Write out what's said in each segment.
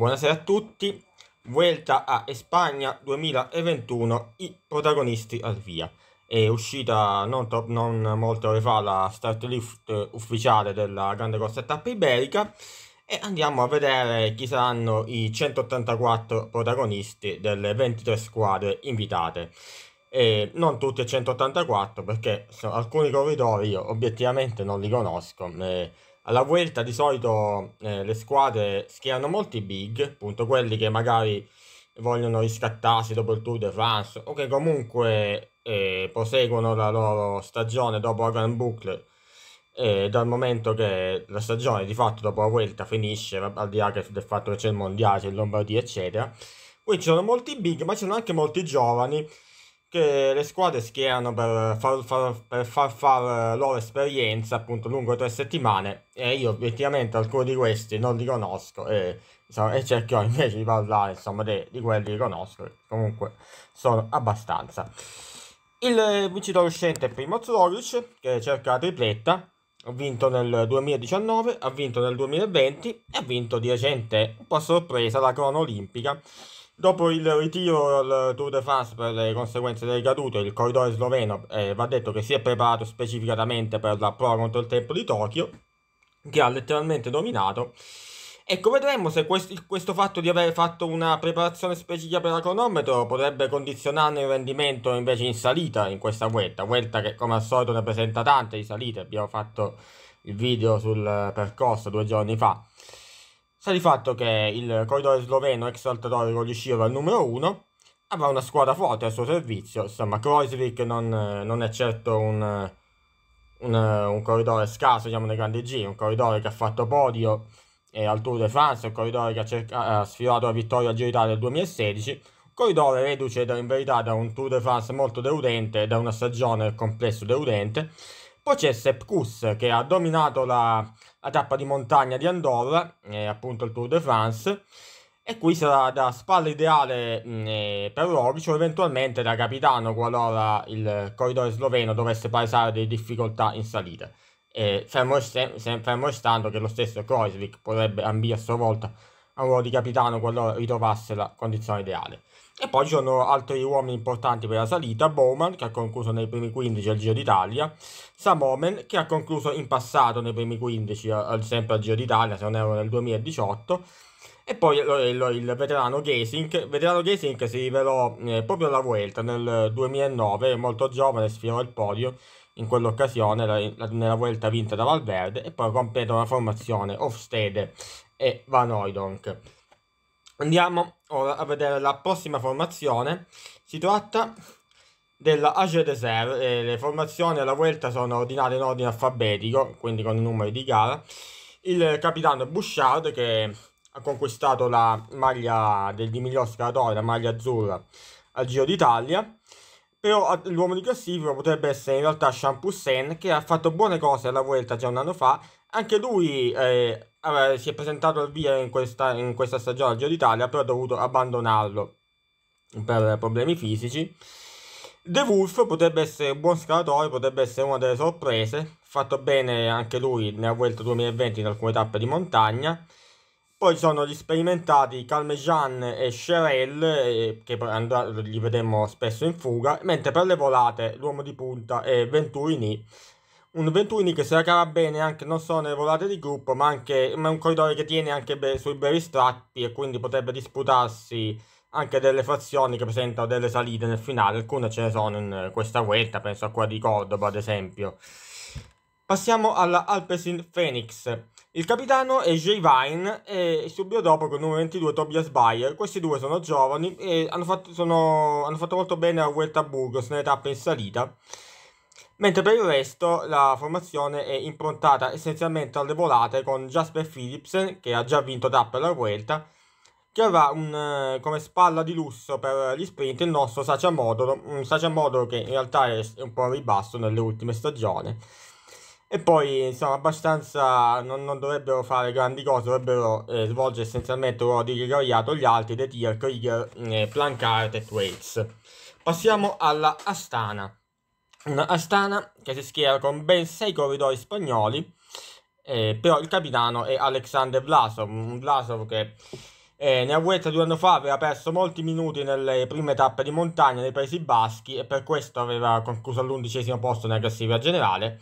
Buonasera a tutti, Vuelta a Spagna 2021, i protagonisti al via. È uscita non, to- non molte ore fa la start lift ufficiale della grande corsa tappa iberica e andiamo a vedere chi saranno i 184 protagonisti delle 23 squadre invitate. E non tutti e 184 perché alcuni corridori io obiettivamente non li conosco. Eh, alla Vuelta di solito eh, le squadre schierano molti big, appunto quelli che magari vogliono riscattarsi dopo il Tour de France o che comunque eh, proseguono la loro stagione dopo Hagan Buckler eh, dal momento che la stagione di fatto dopo la Vuelta finisce al di là del fatto che c'è il Mondiale, c'è il Lombardia eccetera Qui ci sono molti big ma ci sono anche molti giovani che le squadre schierano per far, far, per far far eh, loro esperienza appunto lungo tre settimane e io obiettivamente alcuni di questi non li conosco e, insomma, e cercherò invece di parlare insomma de, di quelli che conosco che comunque sono abbastanza il vincitore uscente è Primoz Zorovic che cerca la tripletta ha vinto nel 2019, ha vinto nel 2020 e ha vinto di recente, un po' a sorpresa, la crona olimpica Dopo il ritiro al Tour de France per le conseguenze delle cadute, il corridore sloveno eh, va detto che si è preparato specificatamente per la prova contro il tempo di Tokyo, che ha letteralmente dominato. Ecco, vedremo se questo, questo fatto di aver fatto una preparazione specifica per la cronometro potrebbe condizionarne il rendimento invece in salita in questa Vuelta. Vuelta che come al solito ne presenta tante di salite, abbiamo fatto il video sul percorso due giorni fa. Sta di fatto che il corridore sloveno ex Saltatore riusciva al numero 1, avrà una squadra forte al suo servizio, insomma Krojsvik non, non, è certo un, un, un corridore scarso, diciamo, nei grandi giri, un corridore che ha fatto podio eh, al Tour de France, un corridore che ha, cerca- ha sfiorato la vittoria al Giro d'Italia del 2016, corridore reduce da, in verità da un Tour de France molto deludente, da una stagione complesso deludente, poi c'è Sepkus che ha dominato la, la tappa di montagna di Andorra, eh, appunto il Tour de France, e qui sarà da spalla ideale mh, mm, eh, per Roglic o eventualmente da capitano qualora il corridore sloveno dovesse paesare delle difficoltà in salita. Eh, fermo, fermo restando che lo stesso Kreuzvik potrebbe ambire a sua volta a un ruolo di capitano qualora ritrovasse la condizione ideale. E poi ci sono altri uomini importanti per la salita, Bowman che ha concluso nei primi 15 al Giro d'Italia, Samomen che ha concluso in passato nei primi 15 al, sempre al Giro d'Italia, se non erro nel 2018, e poi il, il veterano Gesink, veterano Gesink si rivelò eh, proprio alla Vuelta nel 2009, molto giovane, sfiorò il podio in quell'occasione, la, la, nella Vuelta vinta da Valverde, e poi completa una formazione Ofstede e Van Oydonk. Andiamo ora a vedere la prossima formazione. Si tratta della AG Reserve. Eh, le formazioni alla Vuelta sono ordinate in ordine alfabetico, quindi con i numeri di gara. Il capitano Bouchard che ha conquistato la maglia del miglior Scalatore, la maglia azzurra al Giro d'Italia. Però l'uomo di classifica potrebbe essere in realtà Champoussin che ha fatto buone cose alla Vuelta già un anno fa. Anche lui eh, vabbè, si è presentato al via in questa, in questa stagione al Giro d'Italia, però ha dovuto abbandonarlo per problemi fisici. De Wolf potrebbe essere un buon scalatore, potrebbe essere una delle sorprese, fatto bene anche lui nella Vuelta 2020 in alcune tappe di montagna. Poi ci sono gli sperimentati Calmejan e Sherel, eh, che andrà, li vedremo spesso in fuga, mentre per le volate l'uomo di punta è Venturini, un 21 che si la bene anche non solo nelle volate di gruppo, ma, anche, ma è un corridore che tiene anche be- sui brevi strappi e quindi potrebbe disputarsi anche delle frazioni che presentano delle salite nel finale, alcune ce ne sono in questa vuelta, penso a quella di Cordoba ad esempio. Passiamo alla Alpesin Phoenix. Il capitano è Jay Vine e subito dopo con il numero 22 Tobias Bayer. Questi due sono giovani e hanno fatto, sono, hanno fatto molto bene a Vuelta a Burgos nelle tappe in salita mentre per il resto la formazione è improntata essenzialmente alle volate con Jasper Philipsen, che ha già vinto tappe alla Vuelta, che avrà un, eh, come spalla di lusso per gli sprint il nostro Sacha Modoro, un Sacha Modoro che in realtà è un po' a ribasso nelle ultime stagioni. E poi, insomma, abbastanza non, non dovrebbero fare grandi cose, dovrebbero eh, svolgere essenzialmente il ruolo di gregariato gli altri, The Tier, Krieger, eh, Plancart e Twaits. Passiamo alla Astana una Astana che si schiera con ben 6 corridori spagnoli, eh, però il capitano è Alexander Vlasov, un Vlasov che eh, nella Vuelta due anni fa aveva perso molti minuti nelle prime tappe di montagna nei Paesi Baschi e per questo aveva concluso all'undicesimo posto nella classifica generale,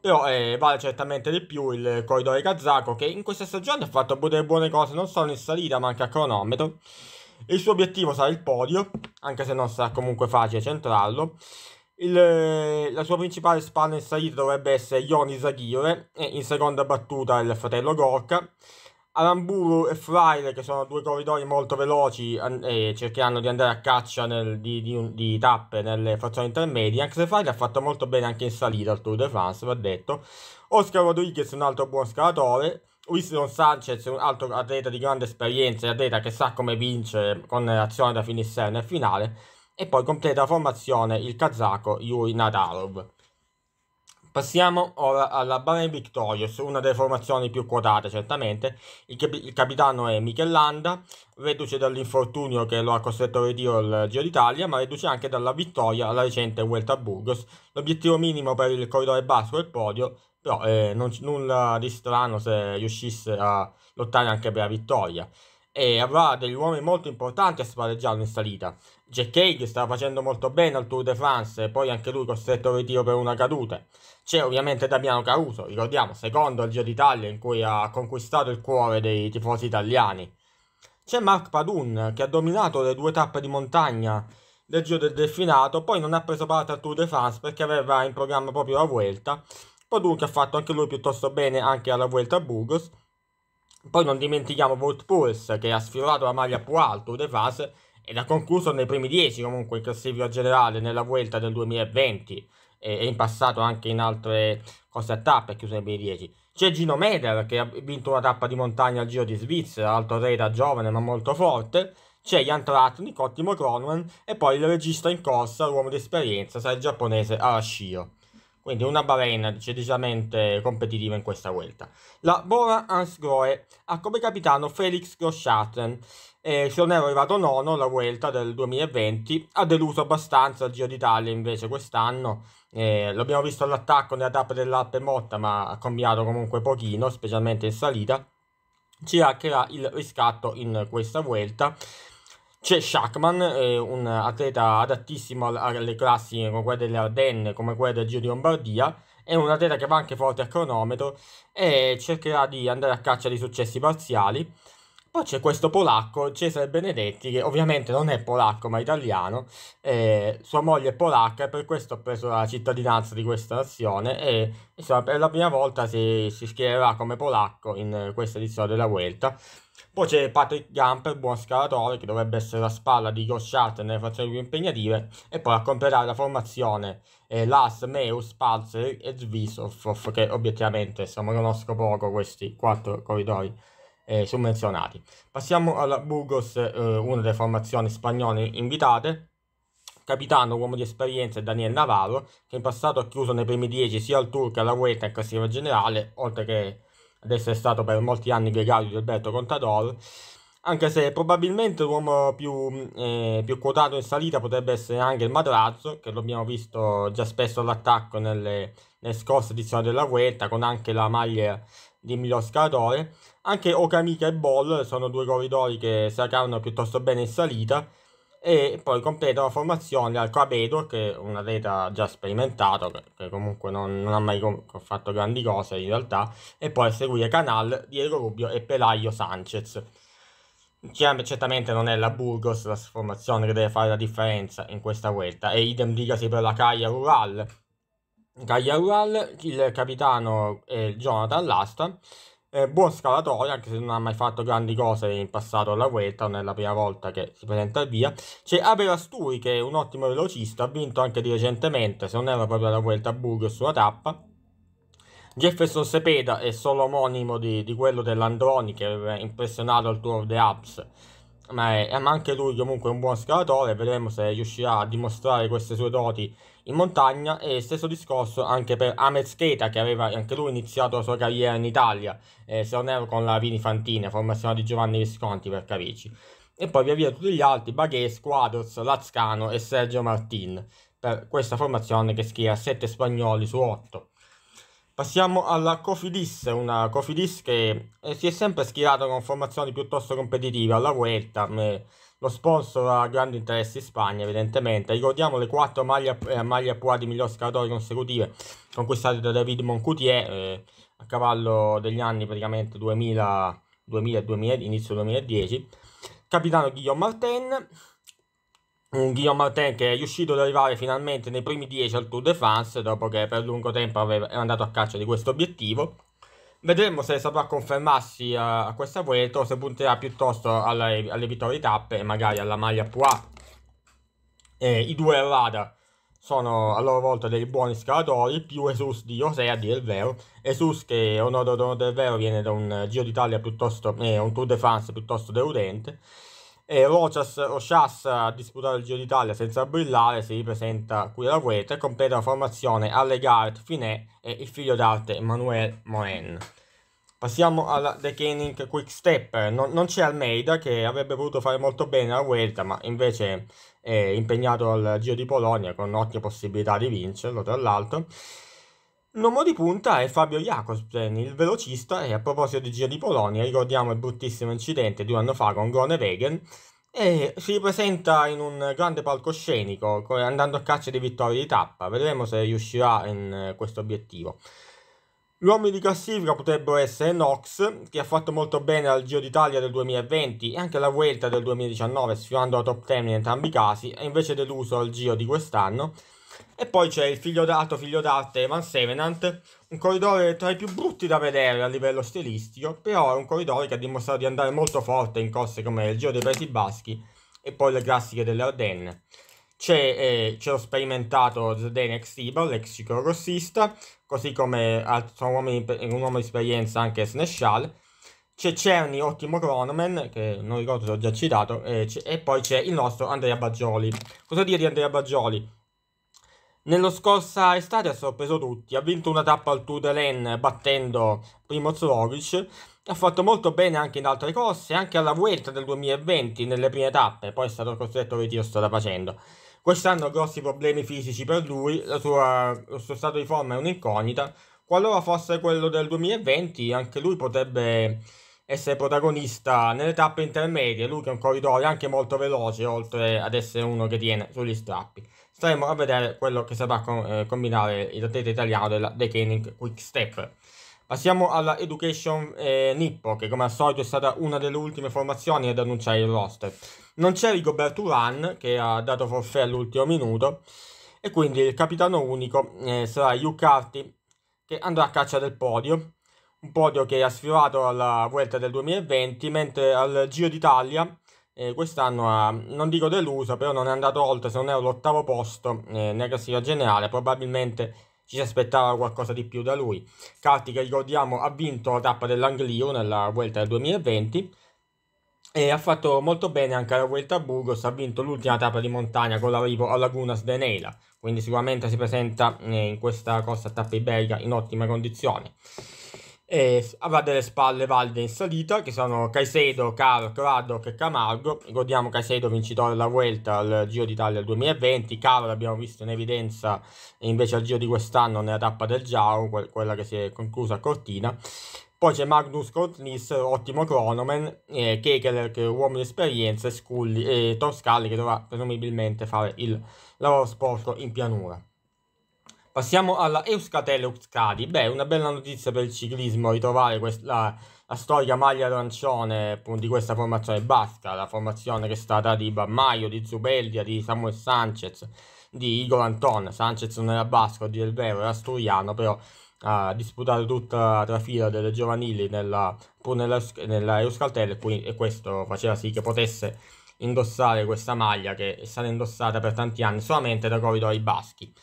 però eh, vale certamente di più il corridore kazako che in questa stagione ha fatto delle buone cose non solo in salita ma anche a cronometro. Il suo obiettivo sarà il podio, anche se non sarà comunque facile centrarlo. Il, la sua principale spalla in salita dovrebbe essere Ioni Zaghire e in seconda battuta il fratello Gorka. Aramburu e Fraile, che sono due corridori molto veloci e cercheranno di andare a caccia nel, di, di, di, tappe nelle frazioni intermedie, anche se Fraile ha fatto molto bene anche in salita al Tour de France, va detto. Oscar Rodriguez è un altro buon scalatore, Winston Sanchez è un altro atleta di grande esperienza, e atleta che sa come vincere con l'azione da finire e finale e poi completa la formazione il kazako Yuri Nadarov. Passiamo ora alla Bahrain Victorious, una delle formazioni più quotate certamente. Il, cap- il capitano è Michel Landa, reduce dall'infortunio che lo ha costretto a ritiro al Giro d'Italia, ma reduce anche dalla vittoria alla recente Vuelta a Burgos. L'obiettivo minimo per il corridore basso è il podio, però eh, non c- nulla di strano se riuscisse a lottare anche per la vittoria. E avrà degli uomini molto importanti a spareggiarlo in salita. Jack che sta facendo molto bene al Tour de France, e poi anche lui costretto al ritiro per una caduta. C'è ovviamente Damiano Caruso, ricordiamo, secondo al Giro d'Italia in cui ha conquistato il cuore dei tifosi italiani. C'è Marc Padun che ha dominato le due tappe di montagna del Giro del Delfinato, poi non ha preso parte al Tour de France perché aveva in programma proprio la Vuelta. Padun che ha fatto anche lui piuttosto bene anche alla Vuelta a Burgos. Poi non dimentichiamo Volt Pulse che ha sfiorato la maglia più Tour de France, ed ha concluso nei primi 10 comunque in classifica generale nella Vuelta del 2020 e, e in passato anche in altre cose a tappe è chiuso nei primi 10. C'è Gino Meder che ha vinto una tappa di montagna al Giro di Svizzera, re da giovane ma molto forte. C'è Jan Tratnik, ottimo Cronman, e poi il regista in corsa, l'uomo di esperienza, sarà il giapponese Arashio. Quindi una Bahrain decisamente competitiva in questa vuelta. La Bora Hans Hansgrohe ha come capitano Felix Groscharten, eh, Cirnero è arrivato nono la Vuelta del 2020, ha deluso abbastanza il Giro d'Italia invece quest'anno, eh, l'abbiamo visto all'attacco nella tappa dell'Alpe Motta ma ha cambiato comunque pochino, specialmente in salita, ci raccherà il riscatto in questa Vuelta. C'è Shackman, eh, un atleta adattissimo alle classiche come quelle delle Ardenne, come quelle del Giro di Lombardia, è un atleta che va anche forte a cronometro e cercherà di andare a caccia di successi parziali. Poi c'è questo polacco, Cesare Benedetti, che ovviamente non è polacco ma italiano, eh, sua moglie è polacca e per questo ha preso la cittadinanza di questa nazione e insomma, per la prima volta si, si schiererà come polacco in questa edizione della Vuelta. Poi c'è Patrick Gamper, buon scalatore, che dovrebbe essere la spalla di Goschart nelle frazioni più impegnative, e poi a completare la formazione eh, Las, Meus, Palzer e Zvisov, che obiettivamente insomma, conosco poco questi quattro corridori eh, summenzionati. Passiamo alla Burgos, eh, una delle formazioni spagnole invitate. Capitano, uomo di esperienza, è Daniel Navarro, che in passato ha chiuso nei primi 10 sia al Tour che alla Vuelta in classifica generale, oltre che ad essere stato per molti anni gregario di Alberto Contador anche se probabilmente l'uomo più, eh, più, quotato in salita potrebbe essere anche il Madrazzo, che l'abbiamo visto già spesso all'attacco nelle, nelle scorse edizioni della Vuelta, con anche la maglia di miglior scalatore. Anche Okamika e Ball sono due corridori che si saranno piuttosto bene in salita e poi completa la formazione al Quabedo che è un atleta già sperimentato che comunque non, non ha mai fatto grandi cose in realtà e poi a seguire Canal, Diego Rubio e Pelaio Sanchez cioè, certamente non è la Burgos la formazione che deve fare la differenza in questa vuelta e idem dicasi per la Caglia Rural Caglia Rural il capitano è Jonathan Lasta eh, buon scalatore, anche se non ha mai fatto grandi cose in passato alla Vuelta, non è la prima volta che si presenta al via. C'è Abel che è un ottimo velocista, ha vinto anche di recentemente, se non era proprio la Vuelta a Burgos sulla tappa. Jefferson Sepeda è solo omonimo di, di quello dell'Androni che aveva impressionato al Tour of the Alps, ma, è, ma anche lui comunque è un buon scalatore, vedremo se riuscirà a dimostrare queste sue doti in montagna e stesso discorso anche per Amez Keita che aveva anche lui iniziato la sua carriera in Italia, eh, se non erro con la Vini Fantina, formazione di Giovanni Visconti per capirci. E poi via via tutti gli altri, Baghese, Quadros, Lazcano e Sergio Martin, per questa formazione che schiera 7 spagnoli su 8. Passiamo alla Cofidis, una Cofidis che eh, si è sempre schierata con formazioni piuttosto competitive alla Vuelta, lo sponsor ha grandi interessi in Spagna, evidentemente. Ricordiamo le quattro maglie, eh, maglie appurate migliori scalatori consecutive conquistate da David Moncoutier eh, a cavallo degli anni praticamente 2000, 2000, 2000 inizio 2010. Capitano Guillaume Martin, un Guillaume Martin che è riuscito ad arrivare finalmente nei primi 10 al Tour de France dopo che per lungo tempo aveva, era andato a caccia di questo obiettivo. Vedremo se saprà confermarsi a, eh, a questa vuelta o se punterà piuttosto alla, alle vittorie tappe e magari alla maglia Pua. Eh, I due Rada sono a loro volta dei buoni scalatori, più Esus di José a dire il vero. Esus che, onore, onore del vero, viene da un eh, Giro d'Italia piuttosto, eh, un Tour de France piuttosto deludente e Rochas o Scias a disputare il Giro d'Italia senza brillare si ripresenta qui alla Vuelta e completa la formazione Allegard, Finet e il figlio d'arte Emmanuel Moen. Passiamo alla The Canning Quick Step, non, non c'è Almeida che avrebbe potuto fare molto bene alla Vuelta ma invece è impegnato al Giro di Polonia con ottime possibilità di vincerlo tra l'altro L'uomo di punta è Fabio Jacobsen, il velocista, e a proposito di Giro di Polonia, ricordiamo il bruttissimo incidente di un anno fa con Grone Groenewegen, e si ripresenta in un grande palcoscenico, andando a caccia di vittorie di tappa. Vedremo se riuscirà in eh, questo obiettivo. L'uomo di classifica potrebbero essere Nox, che ha fatto molto bene al Giro d'Italia del 2020 e anche alla Vuelta del 2019, sfiorando la top 10 in entrambi i casi, e invece deluso al Giro di quest'anno. E poi c'è il figlio dato, figlio d'arte Van Sevenant, un corridore tra i più brutti da vedere a livello stilistico, però è un corridore che ha dimostrato di andare molto forte in corse come il Giro dei Paesi Baschi e poi le classiche delle Ardenne. C'è, eh, c'è lo sperimentato Zdenek Stibal, l'ex ciclorossista, così come altri, uomini, un uomo di esperienza anche Sneschal. C'è Cerny, ottimo cronoman, che non ricordo se ho già citato, eh, e poi c'è il nostro Andrea Baggioli. Cosa dire di Andrea Baggioli? Nello scorsa estate ha sorpreso tutti, ha vinto una tappa al Tour de Len battendo Primoz Roglic, ha fatto molto bene anche in altre corse, anche alla Vuelta del 2020 nelle prime tappe, poi è stato costretto a ritiro strada facendo. Quest'anno grossi problemi fisici per lui, sua, il suo stato di forma è un'incognita, qualora fosse quello del 2020 anche lui potrebbe essere protagonista nelle tappe intermedie, lui che è un corridore anche molto veloce, oltre ad essere uno che tiene sugli strappi staremo a vedere quello che saprà con, eh, combinare l'atleta italiano della The Kenning Quick Step. Passiamo alla Education eh, Nippo, che come al solito è stata una delle ultime formazioni ad annunciare il roster. Non c'è Rigobert Uran, che ha dato forfè all'ultimo minuto, e quindi il capitano unico eh, sarà Yukarti, che andrà a caccia del podio. Un podio che ha sfiorato alla Vuelta del 2020, mentre al Giro d'Italia eh, quest'anno ha, non dico deluso, però non è andato oltre, se non è l'ottavo posto eh, nella classifica generale, probabilmente ci si aspettava qualcosa di più da lui. Carti che ricordiamo ha vinto la tappa dell'Anglio nella Vuelta del 2020 e ha fatto molto bene anche alla Vuelta a Burgos, ha vinto l'ultima tappa di montagna con l'arrivo a Lagunas de Neila, quindi sicuramente si presenta eh, in questa corsa a tappa iberica in ottime condizioni e avrà delle spalle valide in salita che sono Caicedo, Caro, Craddock e Camargo ricordiamo Caicedo vincitore della Vuelta al Giro d'Italia del 2020 Caro l'abbiamo visto in evidenza invece al Giro di quest'anno nella tappa del Giau quella che si è conclusa a Cortina poi c'è Magnus Kotnis, ottimo cronoman, eh, Kekeler che è un uomo di esperienza e, Scully, eh, Toscalli che dovrà presumibilmente fare il lavoro sporco in pianura. Passiamo alla Euskatel Euskadi. Beh, una bella notizia per il ciclismo ritrovare questa, la storica maglia arancione di questa formazione basca, la formazione che è stata di Bammaio, di Zubeldia, di Samuel Sanchez, di Igor Anton. Sanchez non era basco, a dire il vero, era asturiano, però ha disputato tutta la trafila delle giovanili nella, nella, nella Euskaltel e, e questo faceva sì che potesse indossare questa maglia che è stata indossata per tanti anni solamente da corridori baschi.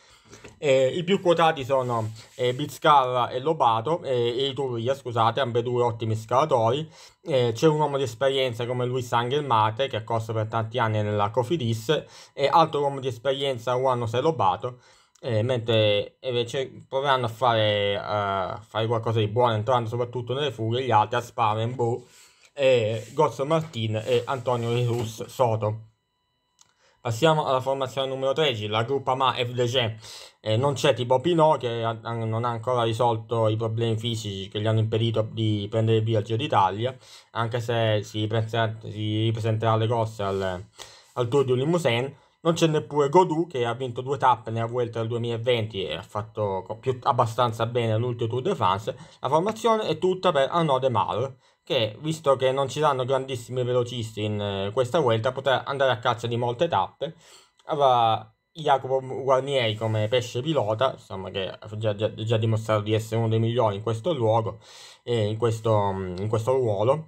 Eh, I più quotati sono eh, Bizzcarra e Lobato eh, e Iturria, scusate, ambedue ottimi scalatori. Eh, c'è un uomo di esperienza come Luis Angel Mate che ha corso per tanti anni nella Cofidis e altro uomo di esperienza Juan José Lobato. Eh, mentre eh, invece cioè, proveranno a fare, uh, fare, qualcosa di buono entrando soprattutto nelle fughe gli altri Asparen, Boh, eh, Gozzo Martin e Antonio Jesus Soto. Passiamo alla formazione numero 13, la gruppa Ma FDG. Eh, non c'è tipo Pinot che ha, non ha ancora risolto i problemi fisici che gli hanno impedito di prendere via il Giro d'Italia, anche se si, presenterà, si ripresenterà alle corse al, al Tour di Limousin. Non c'è neppure Godou che ha vinto due tappe nella Vuelta del 2020 e ha fatto più, abbastanza bene l'ultimo Tour de France. La formazione è tutta per Arnaud De Mar che visto che non ci saranno grandissimi velocisti in eh, questa vuelta potrà andare a caccia di molte tappe. Avrà Jacopo Guarnieri come pesce pilota, insomma, che ha già, già, già, dimostrato di essere uno dei migliori in questo luogo, e in, questo, mm, in questo ruolo.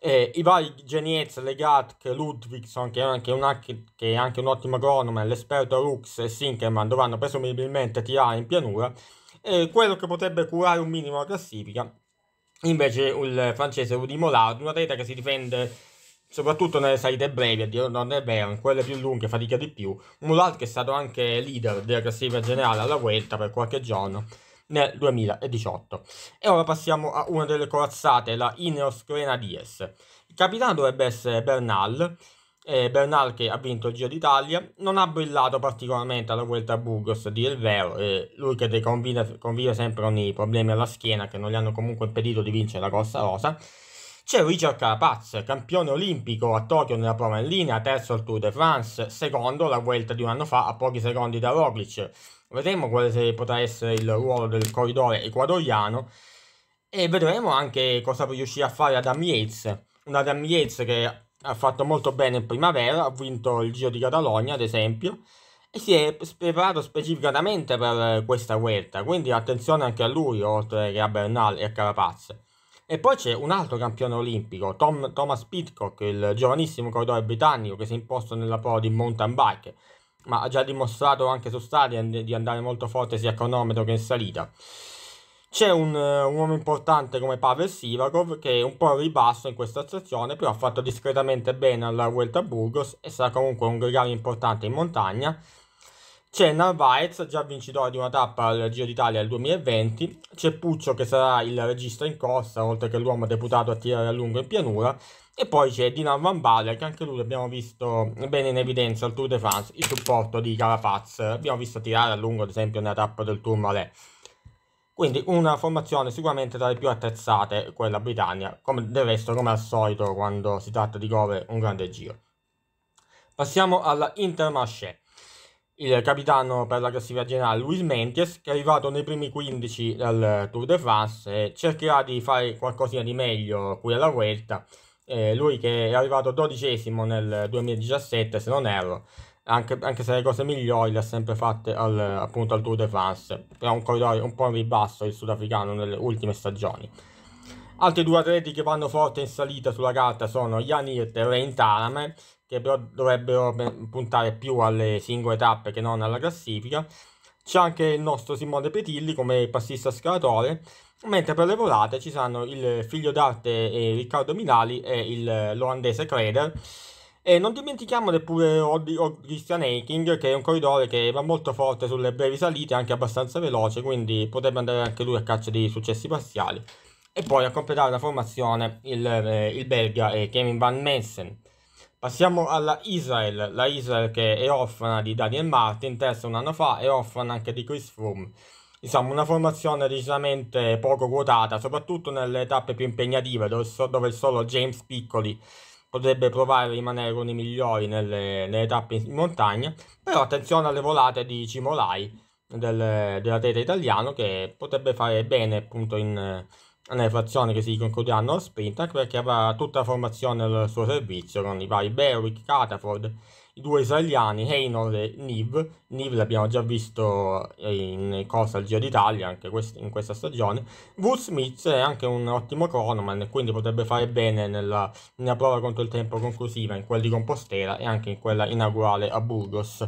Eh, I vari Geniez, Legat, Ludwigson, che è, anche un, che è anche un ottimo agronomo, l'esperto Rux e Sinkerman dovranno presumibilmente tirare in pianura. E quello che potrebbe curare un minimo la classifica invece il francese Rudy Mollard, una rete che si difende soprattutto nelle salite brevi, a dire non è vero, in quelle più lunghe fatica di più. Mollard che è stato anche leader della classifica generale alla Vuelta per qualche giorno nel 2018. E ora passiamo a una delle corazzate, la Ineos Grenadiers. Il capitano dovrebbe essere Bernal, eh, Bernal che ha vinto il Giro d'Italia non ha brillato particolarmente alla Vuelta a Burgos, di il vero, eh, lui che convive, convive sempre con i problemi alla schiena che non gli hanno comunque impedito di vincere la Corsa Rosa. C'è Richard Carapaz, campione olimpico a Tokyo nella prova in linea, terzo al Tour de France, secondo la Vuelta di un anno fa a pochi secondi da Roglic. Vedremo quale potrà essere il ruolo del corridore ecuadoriano e vedremo anche cosa riuscirà a fare Adam Yates. Un Adam Yates che ha fatto molto bene in primavera, ha vinto il Giro di Catalogna ad esempio e si è preparato specificatamente per questa Vuelta, quindi attenzione anche a lui oltre che a Bernal e a Carapaz. E poi c'è un altro campione olimpico, Tom, Thomas Pitcock, il giovanissimo corridore britannico che si è imposto nella prova di mountain bike, ma ha già dimostrato anche su stadia di andare molto forte sia a cronometro che in salita. C'è un, eh, un, uomo importante come Pavel Sivakov che è un po' in ribasso in questa stazione, però ha fatto discretamente bene alla Vuelta a Burgos e sarà comunque un gregario importante in montagna. C'è Narvaez, già vincitore di una tappa al Giro d'Italia del 2020. C'è Puccio che sarà il regista in corsa, oltre che l'uomo deputato a tirare a lungo in pianura. E poi c'è Dinar Van Baller, che anche lui abbiamo visto bene in evidenza al Tour de France, il supporto di Carapaz. Abbiamo visto tirare a lungo, ad esempio, nella tappa del Tour Malais. Quindi una formazione sicuramente tra le più attrezzate, quella Britannia, come del resto come al solito quando si tratta di cover un grande giro. Passiamo alla Intermarché. Il capitano per la classifica generale Luis Menties, che è arrivato nei primi 15 dal Tour de France, cercherà di fare qualcosina di meglio qui alla Vuelta. Eh, lui che è arrivato dodicesimo nel 2017, se non erro, anche, anche, se le cose migliori le ha sempre fatte al, appunto al Tour de France, è un corridore un po' in ribasso il sudafricano nelle ultime stagioni. Altri due atleti che vanno forte in salita sulla carta sono Jan Hirt e Rain Tarame, che però dovrebbero puntare più alle singole tappe che non alla classifica. C'è anche il nostro Simone Petilli come passista scalatore, mentre per le volate ci saranno il figlio d'arte eh, Riccardo Minali e eh, l'olandese Kreder e non dimentichiamo neppure Christian Eiking, che è un corridore che va molto forte sulle brevi salite, anche abbastanza veloce, quindi potrebbe andare anche lui a caccia di successi parziali. E poi a completare la formazione il, eh, il belga eh, Kevin Van Messen. Passiamo alla Israel, la Israel che è orfana di Daniel Martin, terza un anno fa, e orfana anche di Chris Froome. Insomma, una formazione decisamente poco quotata, soprattutto nelle tappe più impegnative, dove, so, dove solo James Piccoli potrebbe provare a rimanere con i migliori nelle, nelle tappe in montagna, però attenzione alle volate di Cimolai, del, dell'atleta italiano, che potrebbe fare bene appunto in, nelle frazioni che si concluderanno al sprint, perché avrà tutta la formazione al suo servizio, con i vari Berwick, Cataford, i due israeliani Heinol e Niv. Niv l'abbiamo già visto eh, in corsa al Giro d'Italia, anche quest- in questa stagione. Wood Smith è anche un ottimo cronoman, quindi potrebbe fare bene nella, nella prova contro il tempo conclusiva, in quella di Compostela e anche in quella inaugurale a Burgos.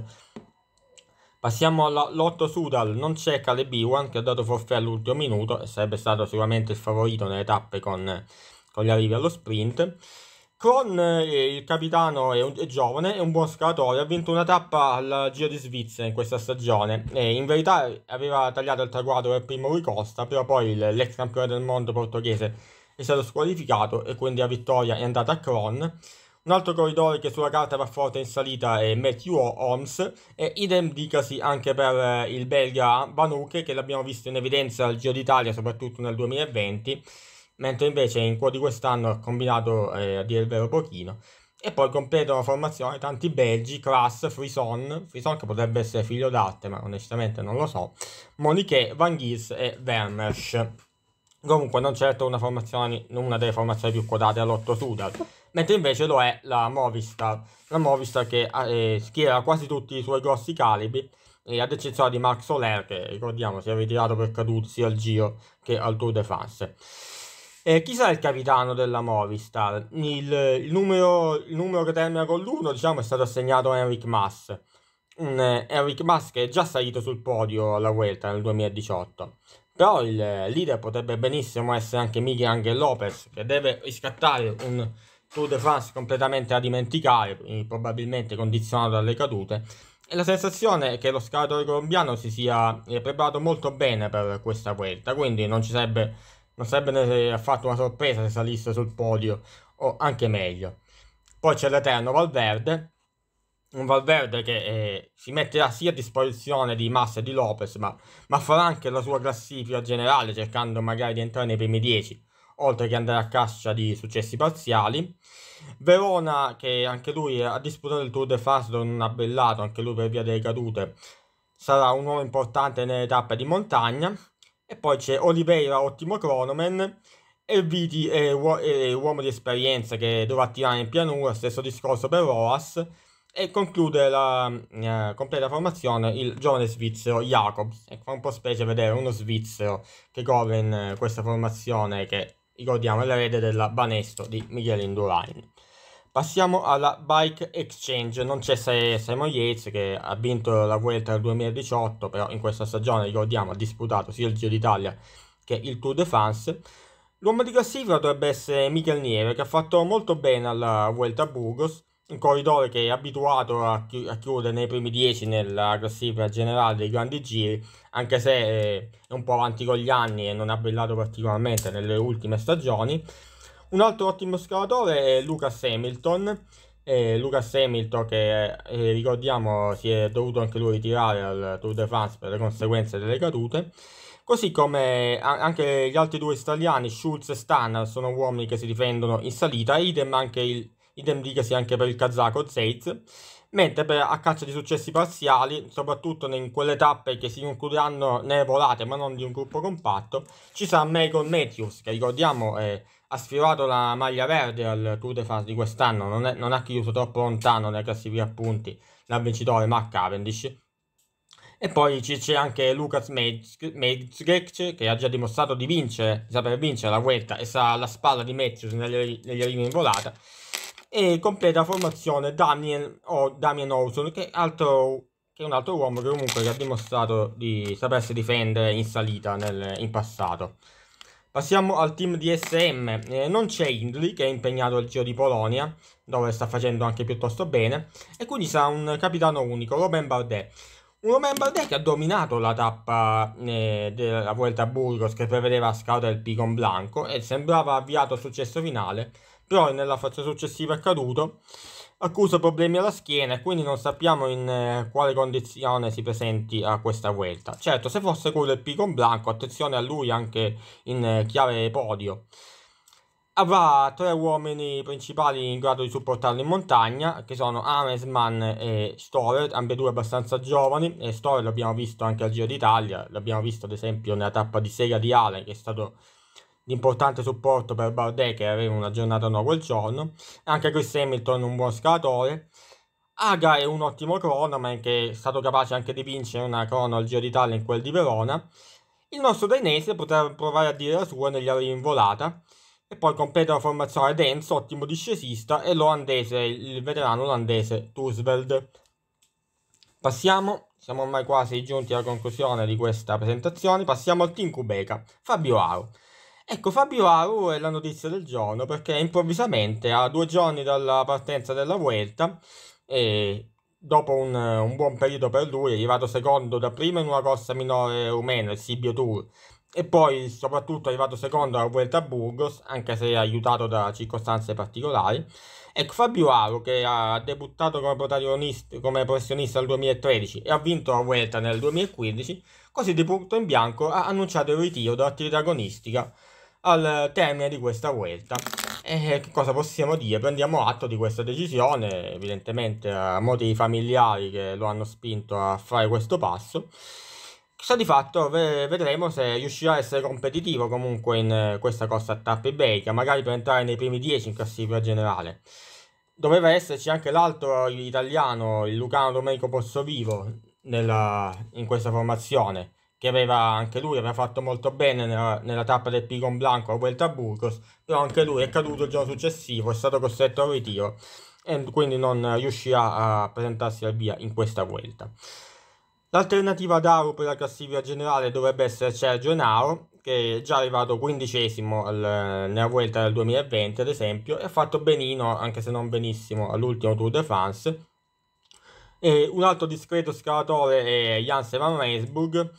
Passiamo alla lotto Sudal, non c'è Caleb Iwan che ha dato forfè all'ultimo minuto e sarebbe stato sicuramente il favorito nelle tappe con, con gli arrivi allo sprint. Kron eh, il capitano è, un, è, giovane, è un buon scalatore, ha vinto una tappa al Giro di Svizzera in questa stagione. E in verità aveva tagliato il traguardo per primo Rui Costa, però poi il, l'ex campione del mondo portoghese è stato squalificato e quindi la vittoria è andata a Kron. Un altro corridore che sulla carta va forte in salita è Matthew Holmes e idem dicasi anche per eh, il belga Van che l'abbiamo visto in evidenza al Giro d'Italia soprattutto nel 2020 mentre invece in cuore di quest'anno ha combinato eh, a dire il vero pochino. E poi completano la formazione tanti belgi, Klaas, Frison, Frison che potrebbe essere figlio d'arte, ma onestamente non lo so, Monique, Van Gis e Vermesh. Comunque non certo una, una delle formazioni più quotate all'Otto Sudal, mentre invece lo è la Movistar, la Movistar che eh, schiera quasi tutti i suoi grossi calibri, eh, ad eccezione di Marc Soler che ricordiamo si è ritirato per caduzzi al Giro che al Tour de France. Eh, chi sarà il capitano della Movistar? Il, il, numero, il numero, che termina con l'1 diciamo, è stato assegnato a Enric Mas. Un, mm, eh, Enric Mas che è già salito sul podio alla Vuelta nel 2018. Però il leader potrebbe benissimo essere anche Miguel Angel Lopez, che deve riscattare un Tour de France completamente a dimenticare, probabilmente condizionato dalle cadute. E la sensazione è che lo scalatore colombiano si sia preparato molto bene per questa Vuelta, quindi non ci sarebbe non sarebbe affatto una sorpresa se salisse sul podio, o anche meglio. Poi c'è l'Eterno Valverde, un Valverde che eh, si metterà sia a disposizione di Massa e di Lopez, ma, ma, farà anche la sua classifica generale, cercando magari di entrare nei primi 10, oltre che andare a caccia di successi parziali. Verona, che anche lui ha disputato il Tour de France, non ha bellato, anche lui per via delle cadute, sarà un uomo importante nelle tappe di montagna. E poi c'è Oliveira, ottimo cronoman. E Viti è, uo- è uomo di esperienza che dovrà tirare in pianura, stesso discorso per Roas. E conclude la eh, completa formazione il giovane svizzero Jacobs. E fa un po' specie vedere uno svizzero che corre in eh, questa formazione che ricordiamo è l'erede della Banesto di Miguel Indurain. Passiamo alla Bike Exchange, non c'è Simon Yates che ha vinto la Vuelta del 2018, però in questa stagione, ricordiamo, ha disputato sia il Giro d'Italia che il Tour de France. L'uomo di classifica dovrebbe essere Michel Nieve, che ha fatto molto bene alla Vuelta a Burgos, un corridore che è abituato a, chi- a chiudere nei primi 10 nella classifica generale dei grandi giri, anche se eh, è un po' avanti con gli anni e non ha brillato particolarmente nelle ultime stagioni. Un altro ottimo scalatore è Lucas Hamilton. Eh, Lucas Hamilton che eh, ricordiamo si è dovuto anche lui ritirare al Tour de France per le conseguenze delle cadute. Così come anche gli altri due italiani, Schulz e Stannard, sono uomini che si difendono in salita, idem, anche il, idem dicasi anche per il kazako Zeitz, mentre per, a caccia di successi parziali, soprattutto in quelle tappe che si concluderanno nelle volate ma non di un gruppo compatto, ci sarà Michael Matthews, che ricordiamo è ha sfiorato la maglia verde al Tour de France di quest'anno, non, è, non ha chiuso troppo lontano nella classifica appunti dal vincitore Mark Cavendish. E poi c'è anche Lucas Metzgec che ha già dimostrato di vincere, di saper vincere la Vuelta e sarà alla spalla di Matthews negli, arrivi in volata. E completa formazione Damien, o Damien Olson che, altro, che è un altro uomo che comunque ha dimostrato di sapersi difendere in salita nel, in passato. Passiamo al team di SM, eh, non c'è Indri che è impegnato al Giro di Polonia, dove sta facendo anche piuttosto bene, e quindi sarà un capitano unico, Romain Bardet. Un Romain Bardet che ha dominato la tappa eh, della Vuelta a Burgos che prevedeva scauta del Picon Blanco e sembrava avviato al successo finale, però nella fase successiva è caduto accusa problemi alla schiena e quindi non sappiamo in eh, quale condizione si presenti a questa vuelta. Certo, se fosse quello del Picon Blanco, attenzione a lui anche in eh, chiave podio. Avrà tre uomini principali in grado di supportarlo in montagna, che sono Amesman e Storer, ambedue abbastanza giovani. E Storer l'abbiamo visto anche al Giro d'Italia, l'abbiamo visto ad esempio nella tappa di sega di Ale, che è stato l'importante supporto per Bardet che aveva una giornata nuova quel giorno, anche Chris Hamilton un buon scalatore, Aga è un ottimo cronoman che è stato capace anche di vincere una crono al Giro d'Italia in quel di Verona, il nostro danese potrà provare a dire la sua negli arrivi in volata, e poi completa la formazione Denz, ottimo discesista, e l'olandese, il veterano olandese Tusveld. Passiamo, siamo ormai quasi giunti alla conclusione di questa presentazione, passiamo al team Kubeka, Fabio Aro. Ecco, Fabio Aru è la notizia del giorno perché improvvisamente a due giorni dalla partenza della Vuelta e dopo un, un buon periodo per lui è arrivato secondo dapprima in una corsa minore rumena, il Sibio Tour e poi soprattutto è arrivato secondo alla Vuelta a Burgos anche se aiutato da circostanze particolari ecco Fabio Aru che ha debuttato come, protagonista, come professionista nel 2013 e ha vinto la Vuelta nel 2015 così di punto in bianco ha annunciato il ritiro dall'attività agonistica al termine di questa vuelta. E eh, che cosa possiamo dire? Prendiamo atto di questa decisione, evidentemente a motivi familiari che lo hanno spinto a fare questo passo. Sta di fatto vedremo se riuscirà a essere competitivo comunque in eh, questa corsa a tappa iberica, magari per entrare nei primi 10 in classifica generale. Doveva esserci anche l'altro italiano, il Lucano Domenico Pozzovivo, nella, in questa formazione che aveva anche lui aveva fatto molto bene nella, nella tappa del Pigon Blanco a Vuelta a Burgos, però anche lui è caduto il giorno successivo, è stato costretto al ritiro e quindi non riuscirà a presentarsi al via in questa Vuelta. L'alternativa d'Aro per la classifica generale dovrebbe essere Sergio Enaro, che è già arrivato quindicesimo al, nella Vuelta del 2020, ad esempio, e ha fatto benino, anche se non benissimo, all'ultimo Tour de France. E un altro discreto scalatore è Jans van Reisburg,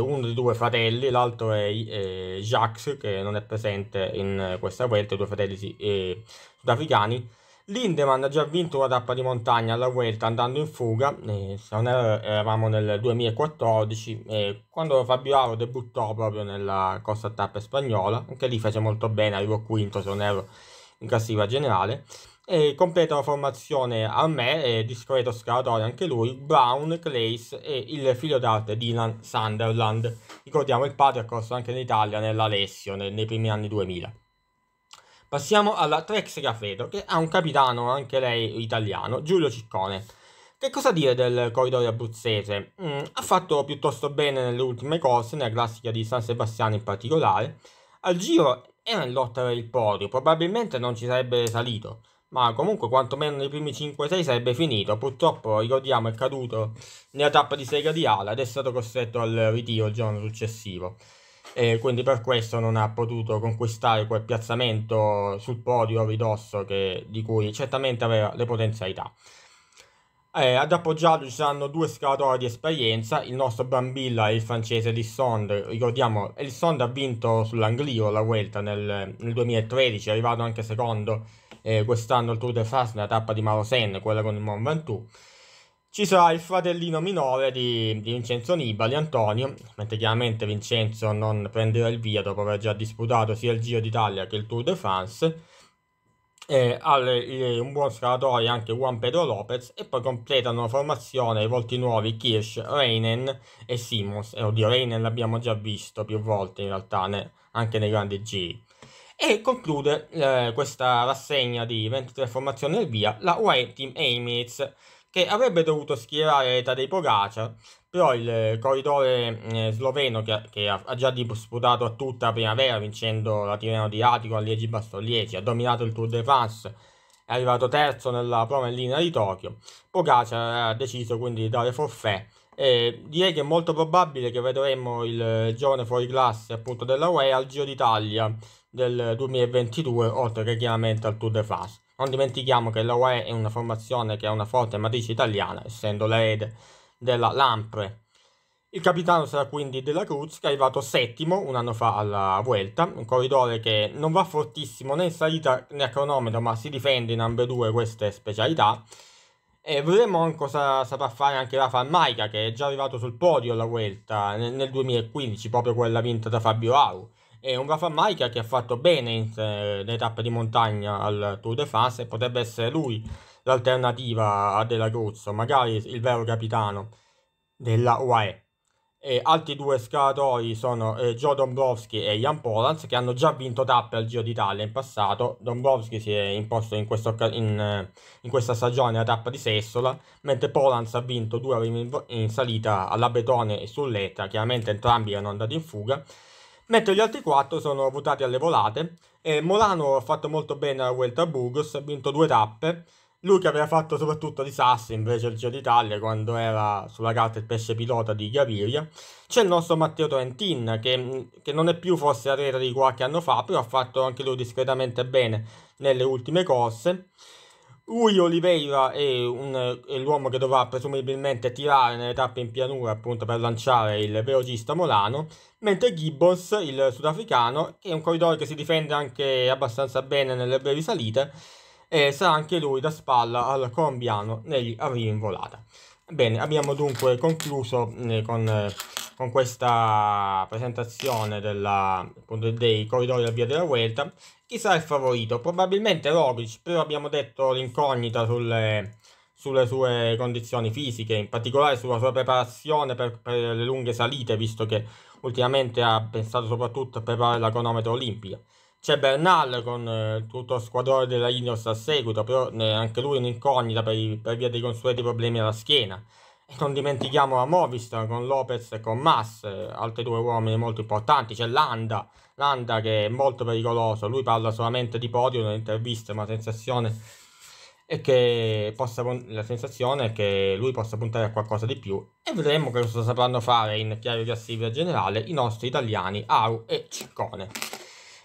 uno dei due fratelli, l'altro è eh, Jacques che non è presente in questa Vuelta, i due fratelli sì, eh, sudafricani. Lindemann ha già vinto una tappa di montagna alla Vuelta andando in fuga, eh, se non erro eravamo nel 2014, eh, quando Fabio Aro debuttò proprio nella Costa Tappa spagnola, anche lì fece molto bene, arrivò quinto se non erro in classifica generale e completa la formazione a me, eh, discreto scalatore anche lui, Brown, Clays e il figlio d'arte Dylan Sunderland. Ricordiamo il padre ha corso anche in Italia nell'Alessio nei, nei primi anni 2000. Passiamo alla Trex Raffredo che ha un capitano anche lei italiano, Giulio Ciccone. Che cosa dire del corridore abruzzese? Mm, ha fatto piuttosto bene nelle ultime corse, nella classica di San Sebastiano in particolare. Al giro era in lotta per il podio, probabilmente non ci sarebbe salito ma comunque quantomeno nei primi 5-6 sarebbe finito. Purtroppo, ricordiamo, è caduto nella tappa di sega di ala ed è stato costretto al ritiro il giorno successivo. E quindi per questo non ha potuto conquistare quel piazzamento sul podio a ridosso che, di cui certamente aveva le potenzialità. Eh, ad appoggiato ci saranno due scalatori di esperienza, il nostro Bambilla e il francese Lissonde. Ricordiamo, Lissonde ha vinto sull'Anglio la Vuelta nel, nel 2013, è arrivato anche secondo eh, quest'anno il Tour de France, la tappa di Malosen, quella con il Mont Ventoux. Ci sarà il fratellino minore di, di, Vincenzo Nibali, Antonio, mentre chiaramente Vincenzo non prenderà il via dopo aver già disputato sia il Giro d'Italia che il Tour de France. Eh, alle, un buon scalatore anche Juan Pedro Lopez e poi completano la formazione i volti nuovi Kirsch, Reinen e Simons. Eh, oddio, Reinen l'abbiamo già visto più volte in realtà ne, anche nei grandi giri. E conclude eh, questa rassegna di 23 formazioni al via la UE Team Emirates, che avrebbe dovuto schierare Tadej Pogacar, però il corridore eh, sloveno che, che, ha già disputato tutta la primavera vincendo la Tirreno di Atico a Liegi Bastoglieci, ha dominato il Tour de France, è arrivato terzo nella prova in linea di Tokyo, Pogacar ha deciso quindi di dare forfè eh, direi che è molto probabile che vedremo il eh, giovane fuori classe appunto della UE al Giro d'Italia del 2022, oltre che chiaramente al Tour de France. Non dimentichiamo che la UE è una formazione che ha una forte matrice italiana, essendo l'erede della Lampre. Il capitano sarà quindi Della Cruz, che è arrivato settimo un anno fa alla Vuelta, un corridore che non va fortissimo né in salita né a cronometro, ma si difende in ambedue queste specialità. E vedremo cosa saprà fare anche Rafa Maica, che è già arrivato sul podio alla Vuelta nel, 2015, proprio quella vinta da Fabio Aru è un Rafa Maica che ha fatto bene in, eh, le tappe di montagna al Tour de France e potrebbe essere lui l'alternativa a Della Cruz, magari il vero capitano della UAE. E altri due scalatori sono eh, Joe Dombrovski e Jan Polans che hanno già vinto tappe al Giro d'Italia in passato. Dombrovski si è imposto in, questo, in, eh, in questa stagione la tappa di Sessola, mentre Polans ha vinto due in, in salita alla Betone e sull'Etta, chiaramente entrambi erano andati in fuga mentre gli altri quattro sono votati alle volate. E Molano ha fatto molto bene alla Vuelta a Burgos, ha vinto due tappe, lui che aveva fatto soprattutto di sassi invece il Giro d'Italia quando era sulla carta il pesce pilota di Gaviria. C'è il nostro Matteo Trentin che, che non è più forse a rete di qualche anno fa, però ha fatto anche lui discretamente bene nelle ultime corse. Uri Oliveira è, un, è l'uomo che dovrà presumibilmente tirare nelle tappe in pianura appunto per lanciare il velocista Molano, mentre Gibbons, il sudafricano, che è un corridore che si difende anche abbastanza bene nelle brevi salite, eh, sarà anche lui da spalla al colombiano negli arrivi in volata. Bene, abbiamo dunque concluso mm, con, con, questa presentazione della, appunto, dei corridori della via della Vuelta chi sarà il favorito? Probabilmente Roglic, però abbiamo detto l'incognita sulle, sulle sue condizioni fisiche, in particolare sulla sua preparazione per, per, le lunghe salite, visto che ultimamente ha pensato soprattutto a preparare la cronometro olimpica. C'è Bernal con eh, tutto lo squadrone della Ineos a seguito, però eh, anche lui è un'incognita per, per, via dei consueti problemi alla schiena. E non dimentichiamo la Movistar con Lopez e con Mas, eh, altri due uomini molto importanti. C'è Landa, Landa che è molto pericoloso, lui parla solamente di podio nelle interviste, ma la sensazione è che, possa, sensazione è che lui possa puntare a qualcosa di più e vedremo cosa sapranno fare in chiave classifica generale i nostri italiani Au e Ciccone.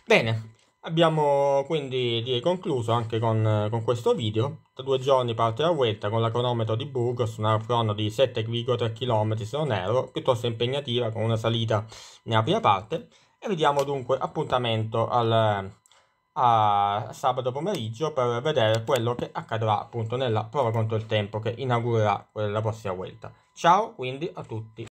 Bene, Abbiamo quindi concluso anche con, con, questo video. Tra due giorni parte la vuelta con la cronometro di Burgos, una crono di 7,3 km se non erro, piuttosto impegnativa con una salita nella prima parte e vediamo dunque appuntamento al, a sabato pomeriggio per vedere quello che accadrà appunto nella prova contro il tempo che inaugurerà la prossima vuelta. Ciao quindi a tutti!